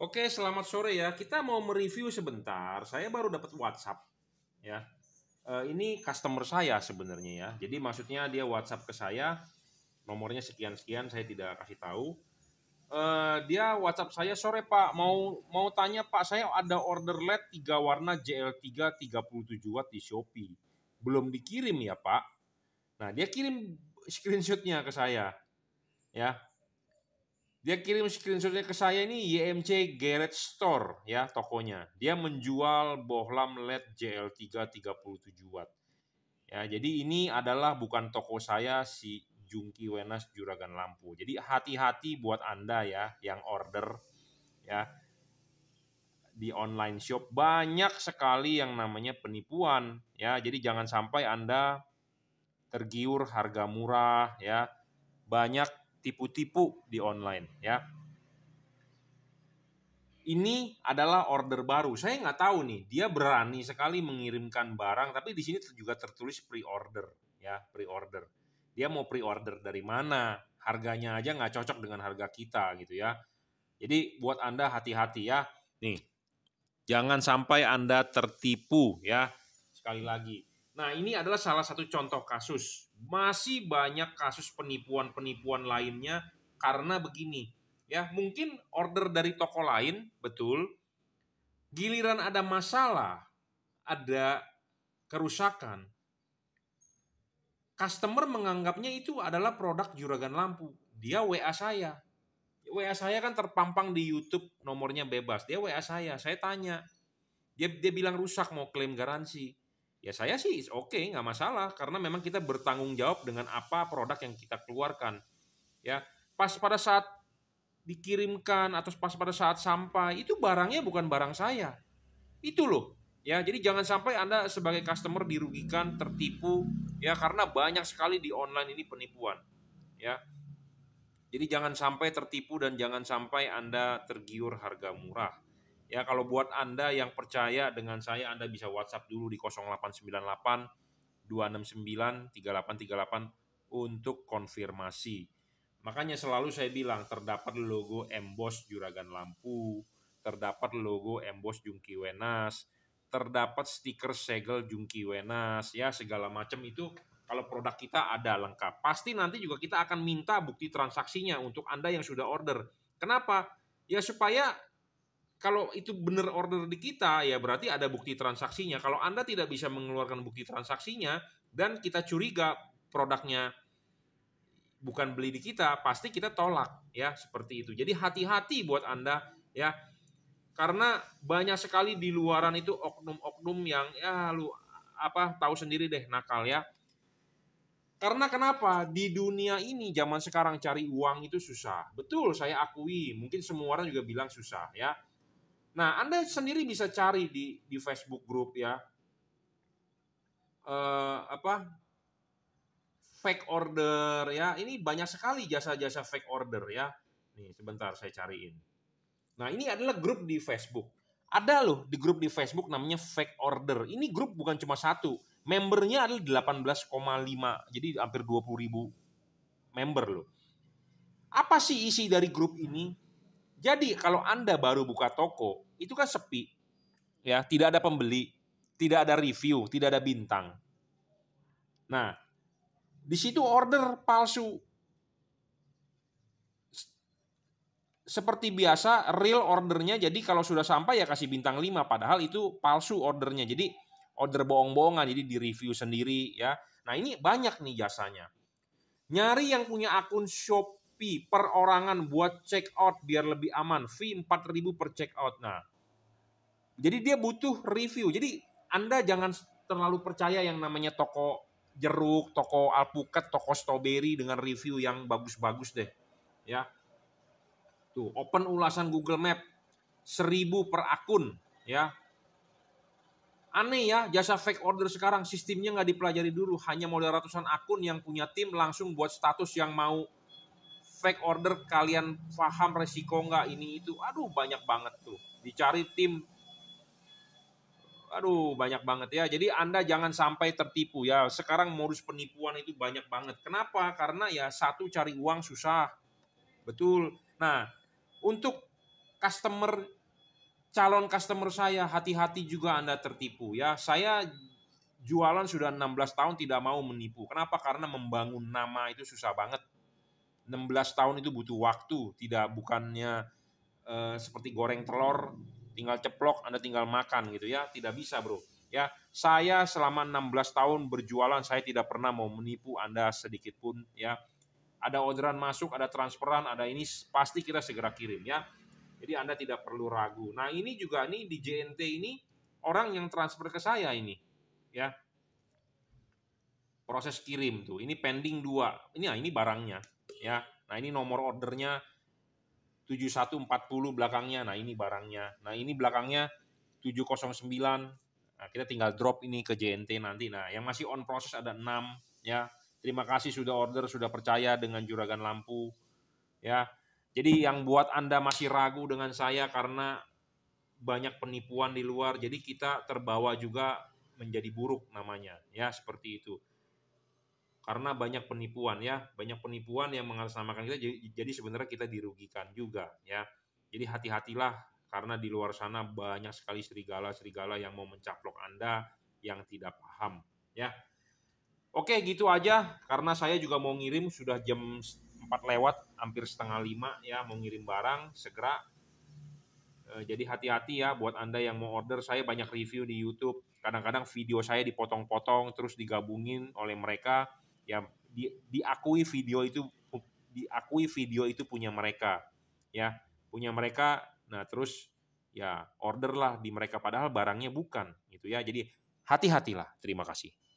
Oke, selamat sore ya. Kita mau mereview sebentar. Saya baru dapat WhatsApp ya. Uh, ini customer saya sebenarnya ya. Jadi maksudnya dia WhatsApp ke saya, nomornya sekian sekian, saya tidak kasih tahu. Uh, dia WhatsApp saya sore Pak, mau mau tanya Pak, saya ada order LED tiga warna JL3 37 watt di Shopee. Belum dikirim ya Pak? Nah, dia kirim screenshotnya ke saya. Ya, dia kirim screenshotnya ke saya ini YMC Garage Store ya tokonya. Dia menjual bohlam LED JL3 37 watt. Ya, jadi ini adalah bukan toko saya si Jungki Wenas Juragan Lampu. Jadi hati-hati buat Anda ya yang order ya di online shop banyak sekali yang namanya penipuan ya. Jadi jangan sampai Anda tergiur harga murah ya. Banyak tipu-tipu di online ya. Ini adalah order baru. Saya nggak tahu nih, dia berani sekali mengirimkan barang, tapi di sini juga tertulis pre-order ya, pre-order. Dia mau pre-order dari mana? Harganya aja nggak cocok dengan harga kita gitu ya. Jadi buat Anda hati-hati ya. Nih, jangan sampai Anda tertipu ya. Sekali lagi. Nah ini adalah salah satu contoh kasus masih banyak kasus penipuan-penipuan lainnya karena begini ya mungkin order dari toko lain betul giliran ada masalah ada kerusakan customer menganggapnya itu adalah produk juragan lampu dia WA saya WA saya kan terpampang di YouTube nomornya bebas dia WA saya saya tanya dia dia bilang rusak mau klaim garansi Ya saya sih oke, okay, nggak masalah karena memang kita bertanggung jawab dengan apa produk yang kita keluarkan. Ya, pas pada saat dikirimkan atau pas pada saat sampai itu barangnya bukan barang saya. Itu loh. Ya, jadi jangan sampai Anda sebagai customer dirugikan, tertipu ya karena banyak sekali di online ini penipuan. Ya. Jadi jangan sampai tertipu dan jangan sampai Anda tergiur harga murah. Ya kalau buat Anda yang percaya dengan saya Anda bisa WhatsApp dulu di 0898 269 3838 untuk konfirmasi. Makanya selalu saya bilang terdapat logo emboss Juragan Lampu, terdapat logo emboss Jungki Wenas, terdapat stiker segel Jungki Wenas, ya segala macam itu kalau produk kita ada lengkap. Pasti nanti juga kita akan minta bukti transaksinya untuk Anda yang sudah order. Kenapa? Ya supaya kalau itu benar order di kita ya berarti ada bukti transaksinya. Kalau Anda tidak bisa mengeluarkan bukti transaksinya dan kita curiga produknya bukan beli di kita, pasti kita tolak ya seperti itu. Jadi hati-hati buat Anda ya. Karena banyak sekali di luaran itu oknum-oknum yang ya lu apa tahu sendiri deh nakal ya. Karena kenapa di dunia ini zaman sekarang cari uang itu susah. Betul saya akui, mungkin semua orang juga bilang susah ya. Nah, Anda sendiri bisa cari di di Facebook grup ya. Uh, apa? Fake order ya. Ini banyak sekali jasa-jasa fake order ya. Nih, sebentar saya cariin. Nah, ini adalah grup di Facebook. Ada loh di grup di Facebook namanya fake order. Ini grup bukan cuma satu. Membernya adalah 18,5. Jadi hampir 20 ribu member loh. Apa sih isi dari grup ini? Jadi kalau Anda baru buka toko, itu kan sepi. Ya, tidak ada pembeli, tidak ada review, tidak ada bintang. Nah, di situ order palsu. Seperti biasa, real ordernya jadi kalau sudah sampai ya kasih bintang 5, padahal itu palsu ordernya. Jadi order bohong-bohongan, jadi di review sendiri ya. Nah ini banyak nih jasanya. Nyari yang punya akun shop fee perorangan buat check out biar lebih aman. Fee 4000 per check out. Nah, jadi dia butuh review. Jadi Anda jangan terlalu percaya yang namanya toko jeruk, toko alpukat, toko strawberry dengan review yang bagus-bagus deh. Ya. Tuh, open ulasan Google Map 1000 per akun, ya. Aneh ya, jasa fake order sekarang sistemnya nggak dipelajari dulu, hanya modal ratusan akun yang punya tim langsung buat status yang mau fake order kalian paham resiko nggak ini itu aduh banyak banget tuh dicari tim aduh banyak banget ya jadi anda jangan sampai tertipu ya sekarang modus penipuan itu banyak banget kenapa karena ya satu cari uang susah betul nah untuk customer calon customer saya hati-hati juga anda tertipu ya saya jualan sudah 16 tahun tidak mau menipu kenapa karena membangun nama itu susah banget 16 tahun itu butuh waktu, tidak bukannya uh, seperti goreng telur, tinggal ceplok Anda tinggal makan gitu ya, tidak bisa, Bro. Ya, saya selama 16 tahun berjualan saya tidak pernah mau menipu Anda sedikit pun ya. Ada orderan masuk, ada transferan, ada ini pasti kita segera kirim ya. Jadi Anda tidak perlu ragu. Nah, ini juga nih di JNT ini orang yang transfer ke saya ini ya. Proses kirim tuh. Ini pending dua. Ini ya, ini barangnya ya. Nah, ini nomor ordernya 7140 belakangnya. Nah, ini barangnya. Nah, ini belakangnya 709. Nah, kita tinggal drop ini ke JNT nanti. Nah, yang masih on process ada 6 ya. Terima kasih sudah order, sudah percaya dengan Juragan Lampu ya. Jadi yang buat Anda masih ragu dengan saya karena banyak penipuan di luar, jadi kita terbawa juga menjadi buruk namanya, ya seperti itu karena banyak penipuan ya, banyak penipuan yang mengatasnamakan kita jadi, jadi sebenarnya kita dirugikan juga ya. Jadi hati-hatilah karena di luar sana banyak sekali serigala-serigala yang mau mencaplok Anda yang tidak paham ya. Oke, gitu aja karena saya juga mau ngirim sudah jam 4 lewat hampir setengah 5 ya mau ngirim barang segera eh, jadi hati-hati ya buat Anda yang mau order. Saya banyak review di YouTube. Kadang-kadang video saya dipotong-potong terus digabungin oleh mereka ya di, diakui video itu diakui video itu punya mereka ya punya mereka nah terus ya orderlah di mereka padahal barangnya bukan gitu ya jadi hati-hatilah terima kasih